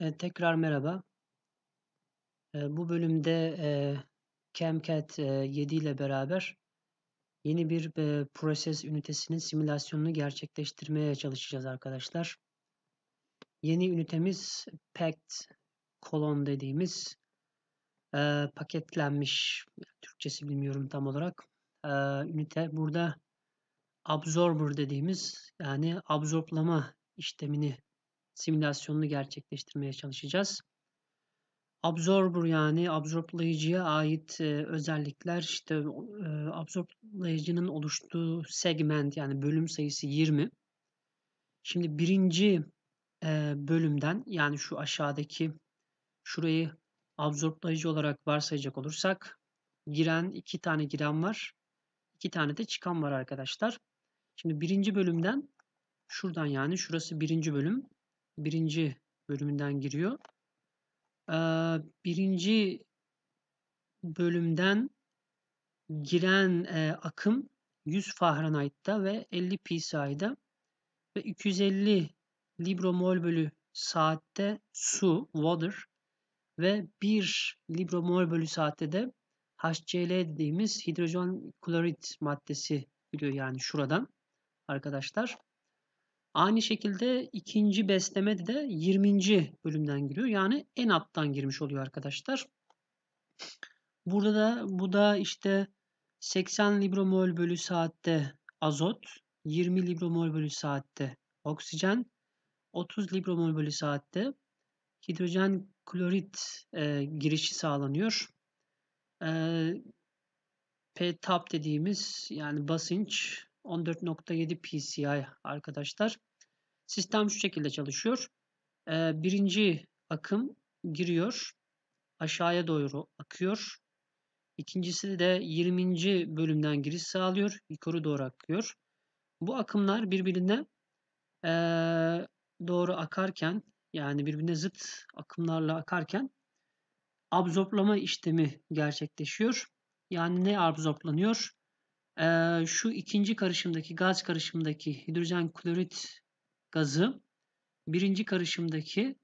E, tekrar merhaba. E, bu bölümde e, CamCat e, 7 ile beraber yeni bir e, proses ünitesinin simülasyonunu gerçekleştirmeye çalışacağız arkadaşlar. Yeni ünitemiz packed kolon dediğimiz e, paketlenmiş, Türkçesi bilmiyorum tam olarak, e, ünite. Burada absorber dediğimiz yani absorplama işlemini simülasyonunu gerçekleştirmeye çalışacağız. Absorber yani absorplayıcıya ait e, özellikler işte e, absorplayıcının oluştuğu segment yani bölüm sayısı 20. Şimdi birinci e, bölümden yani şu aşağıdaki şurayı absorplayıcı olarak varsayacak olursak giren iki tane giren var. iki tane de çıkan var arkadaşlar. Şimdi birinci bölümden şuradan yani şurası birinci bölüm birinci bölümünden giriyor. Ee, birinci bölümden giren e, akım 100 Fahrenheit'ta ve 50 psi'de ve 250 libromol bölü saatte su, water ve 1 libromol bölü saatte de HCl dediğimiz hidrojen klorit maddesi giriyor yani şuradan arkadaşlar. Aynı şekilde ikinci besleme de 20. bölümden giriyor. Yani en alttan girmiş oluyor arkadaşlar. Burada da bu da işte 80 libromol bölü saatte azot, 20 libromol bölü saatte oksijen, 30 libromol bölü saatte hidrojen klorit e, girişi sağlanıyor. E, tap dediğimiz yani basınç 14.7 PCI arkadaşlar. Sistem şu şekilde çalışıyor. Ee, birinci akım giriyor. Aşağıya doğru akıyor. İkincisi de 20. bölümden giriş sağlıyor. Yukarı doğru akıyor. Bu akımlar birbirine e, doğru akarken yani birbirine zıt akımlarla akarken absorplama işlemi gerçekleşiyor. Yani ne absorplanıyor? e, şu ikinci karışımdaki gaz karışımdaki hidrojen klorit gazı birinci karışımdaki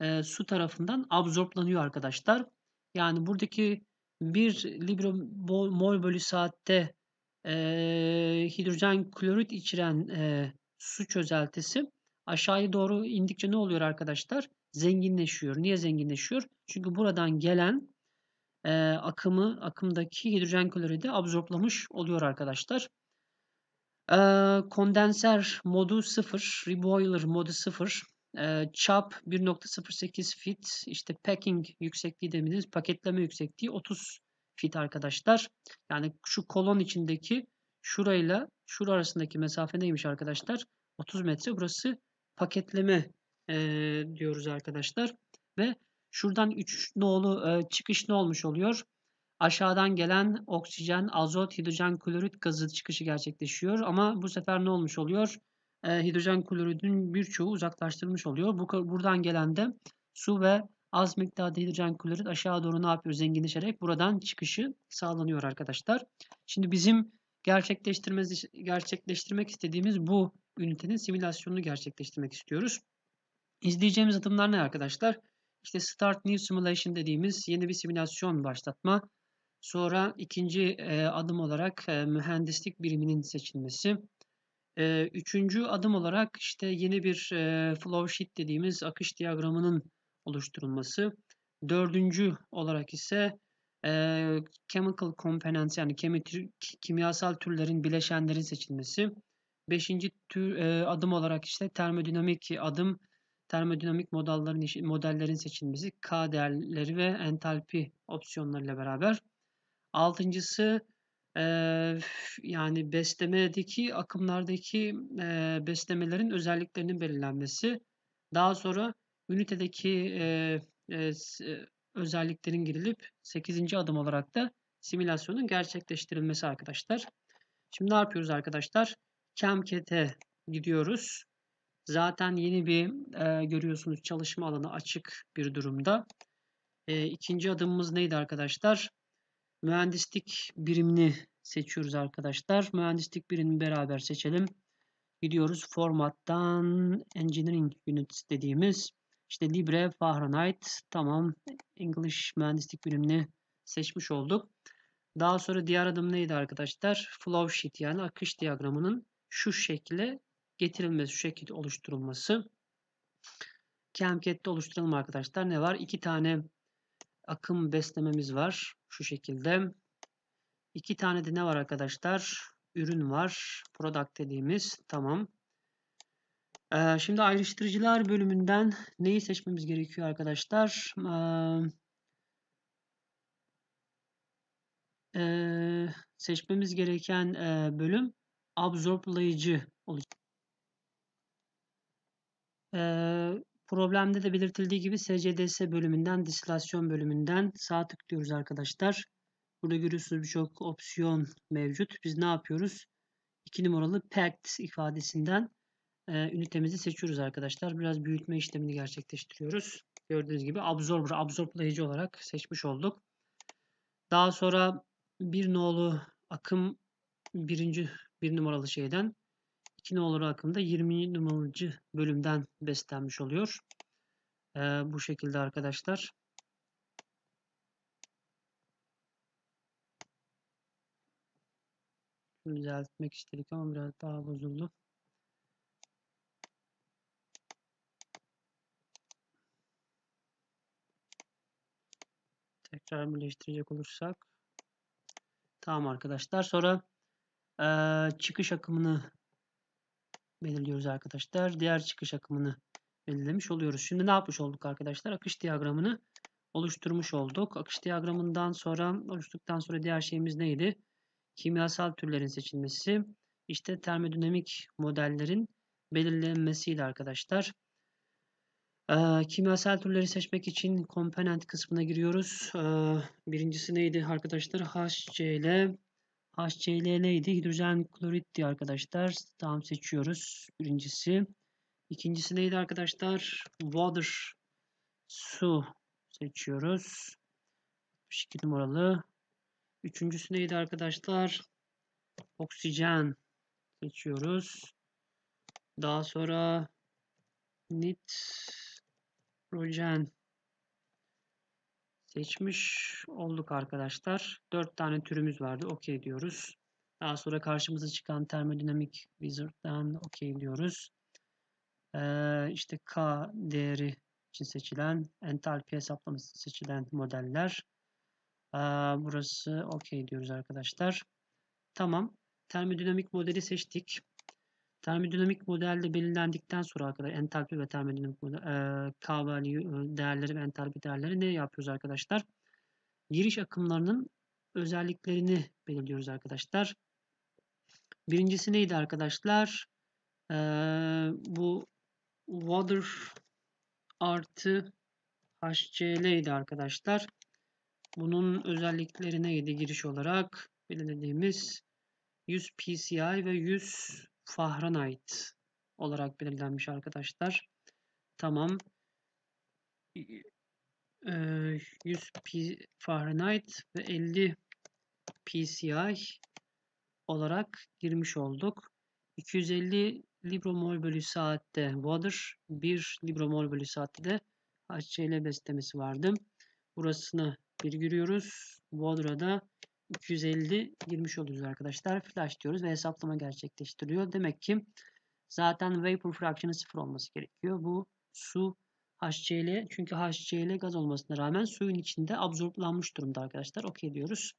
e, su tarafından absorplanıyor arkadaşlar. Yani buradaki 1 libra mol bölü saatte e, hidrojen klorit içeren e, su çözeltisi aşağıya doğru indikçe ne oluyor arkadaşlar? Zenginleşiyor. Niye zenginleşiyor? Çünkü buradan gelen e, akımı, akımdaki hidrojen kloridi absorplamış oluyor arkadaşlar. E, kondenser modu 0, reboiler modu 0, e, çap 1.08 fit, işte packing yüksekliği dediğimiz paketleme yüksekliği 30 fit arkadaşlar. Yani şu kolon içindeki şurayla şura arasındaki mesafe neymiş arkadaşlar? 30 metre. Burası paketleme e, diyoruz arkadaşlar. Ve Şuradan 3 nolu e, çıkış ne olmuş oluyor? Aşağıdan gelen oksijen, azot, hidrojen klorit gazı çıkışı gerçekleşiyor. Ama bu sefer ne olmuş oluyor? E, hidrojen kloridin birçoğu uzaklaştırılmış oluyor. Bu, buradan gelen de su ve az miktarda hidrojen klorit aşağı doğru ne yapıyor? Zenginleşerek buradan çıkışı sağlanıyor arkadaşlar. Şimdi bizim gerçekleştirmek istediğimiz bu ünitenin simülasyonunu gerçekleştirmek istiyoruz. İzleyeceğimiz adımlar ne arkadaşlar? İşte Start New Simulation dediğimiz yeni bir simülasyon başlatma. Sonra ikinci e, adım olarak e, mühendislik biriminin seçilmesi. E, üçüncü adım olarak işte yeni bir e, flow sheet dediğimiz akış diyagramının oluşturulması. Dördüncü olarak ise e, chemical components yani kemi, kimyasal türlerin bileşenlerin seçilmesi. Beşinci tür, e, adım olarak işte termodinamik adım termodinamik modellerin, modellerin seçilmesi, K değerleri ve entalpi opsiyonlarıyla beraber. Altıncısı e, yani beslemedeki akımlardaki e, beslemelerin özelliklerinin belirlenmesi. Daha sonra ünitedeki e, e, özelliklerin girilip 8. adım olarak da simülasyonun gerçekleştirilmesi arkadaşlar. Şimdi ne yapıyoruz arkadaşlar? CAMKT'e gidiyoruz. Zaten yeni bir e, görüyorsunuz çalışma alanı açık bir durumda. E, ikinci adımımız neydi arkadaşlar? Mühendislik birimini seçiyoruz arkadaşlar. Mühendislik birimini beraber seçelim. Gidiyoruz formattan engineering units dediğimiz işte Libre, Fahrenheit tamam English mühendislik birimini seçmiş olduk. Daha sonra diğer adım neydi arkadaşlar? Flow sheet yani akış diyagramının şu şekli getirilmesi, şu şekilde oluşturulması. Camcat'te oluşturalım arkadaşlar. Ne var? İki tane akım beslememiz var. Şu şekilde. İki tane de ne var arkadaşlar? Ürün var. Product dediğimiz. Tamam. Ee, şimdi ayrıştırıcılar bölümünden neyi seçmemiz gerekiyor arkadaşlar? Ee, e, seçmemiz gereken e, bölüm absorblayıcı olacak problemde de belirtildiği gibi SCDS bölümünden, disilasyon bölümünden sağ tıklıyoruz arkadaşlar. Burada görüyorsunuz birçok opsiyon mevcut. Biz ne yapıyoruz? 2 numaralı PACT ifadesinden e, ünitemizi seçiyoruz arkadaşlar. Biraz büyütme işlemini gerçekleştiriyoruz. Gördüğünüz gibi absorber, absorplayıcı olarak seçmiş olduk. Daha sonra bir nolu akım birinci bir numaralı şeyden Kino nolu akımda 20 numaralı bölümden beslenmiş oluyor. Ee, bu şekilde arkadaşlar. düzeltmek istedik ama biraz daha bozuldu. Tekrar birleştirecek olursak. Tamam arkadaşlar. Sonra e, çıkış akımını belirliyoruz arkadaşlar. Diğer çıkış akımını belirlemiş oluyoruz. Şimdi ne yapmış olduk arkadaşlar? Akış diyagramını oluşturmuş olduk. Akış diyagramından sonra oluştuktan sonra diğer şeyimiz neydi? Kimyasal türlerin seçilmesi. İşte termodinamik modellerin belirlenmesiyle arkadaşlar. Ee, kimyasal türleri seçmek için komponent kısmına giriyoruz. Ee, birincisi neydi arkadaşlar? ile HCl neydi? Hidrojen kloritti arkadaşlar. Tam seçiyoruz. Birincisi. İkincisi neydi arkadaşlar? Water. Su seçiyoruz. 2 numaralı. Üçüncüsü neydi arkadaşlar? Oksijen seçiyoruz. Daha sonra nitrojen Seçmiş olduk arkadaşlar. 4 tane türümüz vardı. Okey diyoruz. Daha sonra karşımıza çıkan termodinamik wizard'dan okey diyoruz. Ee, işte K değeri için seçilen entalpi hesaplaması seçilen modeller. Ee, burası okey diyoruz arkadaşlar. Tamam. Termodinamik modeli seçtik. Termodinamik modelde belirlendikten sonra arkadaşlar entalpi ve termodinamik model, e, K value değerleri ve entalpi değerleri ne yapıyoruz arkadaşlar? Giriş akımlarının özelliklerini belirliyoruz arkadaşlar. Birincisi neydi arkadaşlar? E, bu water artı HCl idi arkadaşlar. Bunun özellikleri neydi giriş olarak belirlediğimiz 100 PCI ve 100 Fahrenheit olarak belirlenmiş arkadaşlar. Tamam. 100 ee, Fahrenheit ve 50 PCI olarak girmiş olduk. 250 libromol bölü saatte water, 1 libromol bölü saatte de HCl beslemesi vardı. Burasını bir giriyoruz. Water'a da 350 girmiş oluyoruz arkadaşlar. Flash diyoruz ve hesaplama gerçekleştiriyor. Demek ki zaten vapor fraction'ı sıfır olması gerekiyor. Bu su HCl çünkü HCl gaz olmasına rağmen suyun içinde absorplanmış durumda arkadaşlar. Okey diyoruz.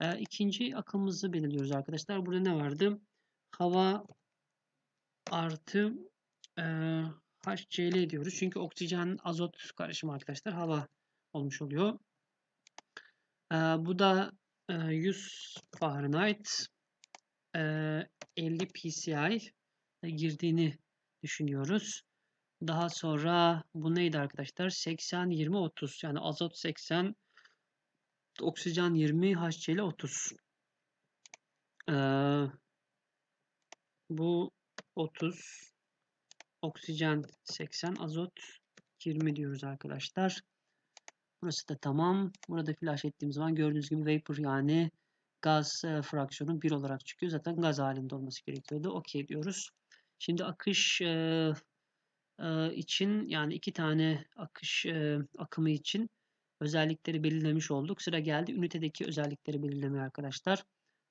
E, ikinci akımımızı belirliyoruz arkadaşlar. Burada ne vardı? Hava artı e, HCl diyoruz. Çünkü oksijen azot karışımı arkadaşlar hava olmuş oluyor. E, bu da 100 ee, Fahrenheit 50 e, PCI girdiğini düşünüyoruz. Daha sonra bu neydi arkadaşlar? 80, 20, 30. Yani azot 80, oksijen 20, HCl 30. Ee, bu 30, oksijen 80, azot 20 diyoruz arkadaşlar. Burası da tamam. Burada flash ettiğim zaman gördüğünüz gibi vapor yani gaz e, fraksiyonu 1 olarak çıkıyor. Zaten gaz halinde olması gerekiyordu. Okey diyoruz. Şimdi akış e, e, için yani iki tane akış e, akımı için özellikleri belirlemiş olduk. Sıra geldi ünitedeki özellikleri belirlemeye arkadaşlar.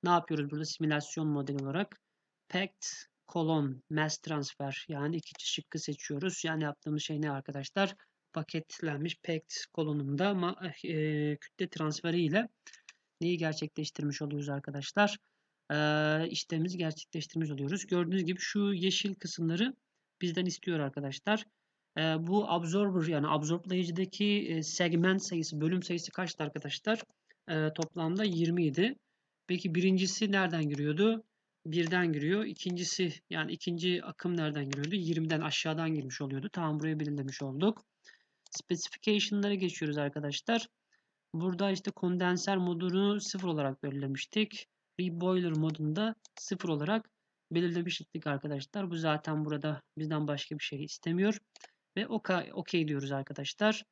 Ne yapıyoruz burada simülasyon modeli olarak? Pact kolon mass transfer yani ikinci şıkkı seçiyoruz. Yani yaptığımız şey ne Arkadaşlar paketlenmiş packed kolonunda e, eh, kütle transferi ile neyi gerçekleştirmiş oluyoruz arkadaşlar? E, işlemimizi gerçekleştirmiş oluyoruz. Gördüğünüz gibi şu yeşil kısımları bizden istiyor arkadaşlar. E, bu absorber yani absorplayıcıdaki segment sayısı, bölüm sayısı kaçtı arkadaşlar? E, toplamda 20 idi. Peki birincisi nereden giriyordu? Birden giriyor. İkincisi yani ikinci akım nereden giriyordu? 20'den aşağıdan girmiş oluyordu. Tamam burayı belirlemiş olduk. Specification'lara geçiyoruz arkadaşlar. Burada işte kondenser modunu 0 olarak belirlemiştik. Reboiler modunda 0 olarak belirlemiştik arkadaşlar. Bu zaten burada bizden başka bir şey istemiyor. Ve OK, okay diyoruz arkadaşlar.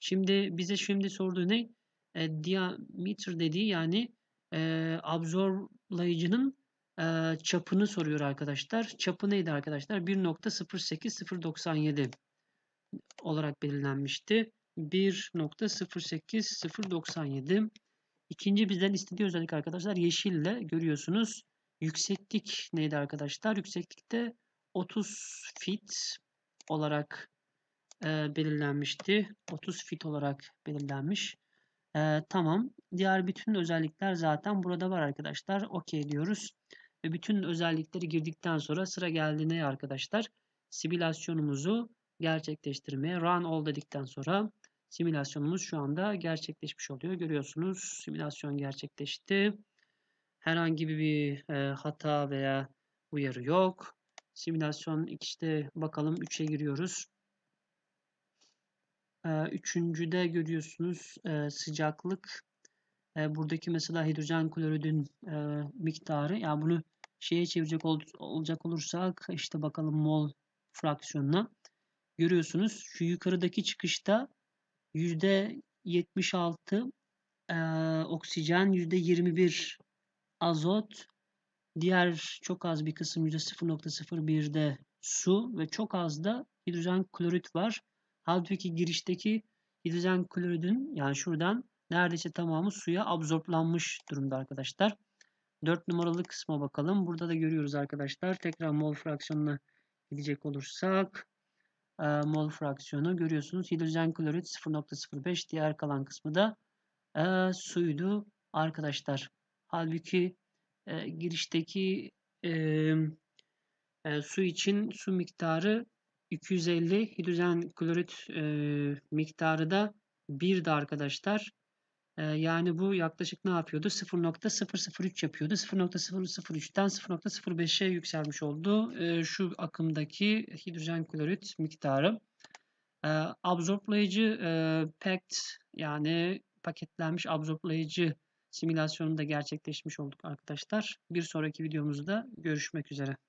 Şimdi bize şimdi sorduğu ne? E, diameter dediği yani e, absorblayıcının e, çapını soruyor arkadaşlar. Çapı neydi arkadaşlar? 1.08097 olarak belirlenmişti. 1.08097 İkinci bizden istediği özellik arkadaşlar yeşille görüyorsunuz. Yükseklik neydi arkadaşlar? Yükseklikte 30 fit olarak e, belirlenmişti. 30 fit olarak belirlenmiş. E, tamam. Diğer bütün özellikler zaten burada var arkadaşlar. Okey diyoruz. Ve bütün özellikleri girdikten sonra sıra geldi ne arkadaşlar simülasyonumuzu gerçekleştirmeye run all dedikten sonra simülasyonumuz şu anda gerçekleşmiş oluyor. Görüyorsunuz simülasyon gerçekleşti. Herhangi bir e, hata veya uyarı yok. Simülasyon işte bakalım 3'e giriyoruz. E, üçüncüde görüyorsunuz e, sıcaklık. E, buradaki mesela hidrojen kloridin e, miktarı. Yani bunu şeye çevirecek ol, olacak olursak işte bakalım mol fraksiyonuna görüyorsunuz şu yukarıdaki çıkışta yüzde 76 e, oksijen, yüzde 21 azot, diğer çok az bir kısım yüzde 0.01'de su ve çok az da hidrojen klorit var. Halbuki girişteki hidrojen kloridin yani şuradan neredeyse tamamı suya absorplanmış durumda arkadaşlar. 4 numaralı kısma bakalım. Burada da görüyoruz arkadaşlar. Tekrar mol fraksiyonuna gidecek olursak e, mol fraksiyonu görüyorsunuz. Hidrojen klorit 0.05 diğer kalan kısmı da e, suydu arkadaşlar. Halbuki e, girişteki e, e, su için su miktarı 250 hidrojen klorit e, miktarı da 1'di arkadaşlar yani bu yaklaşık ne yapıyordu? 0.003 yapıyordu. 0.003'ten 0.05'e yükselmiş oldu. şu akımdaki hidrojen klorit miktarı. absorplayıcı packed yani paketlenmiş absorplayıcı simülasyonunu da gerçekleşmiş olduk arkadaşlar. Bir sonraki videomuzda görüşmek üzere.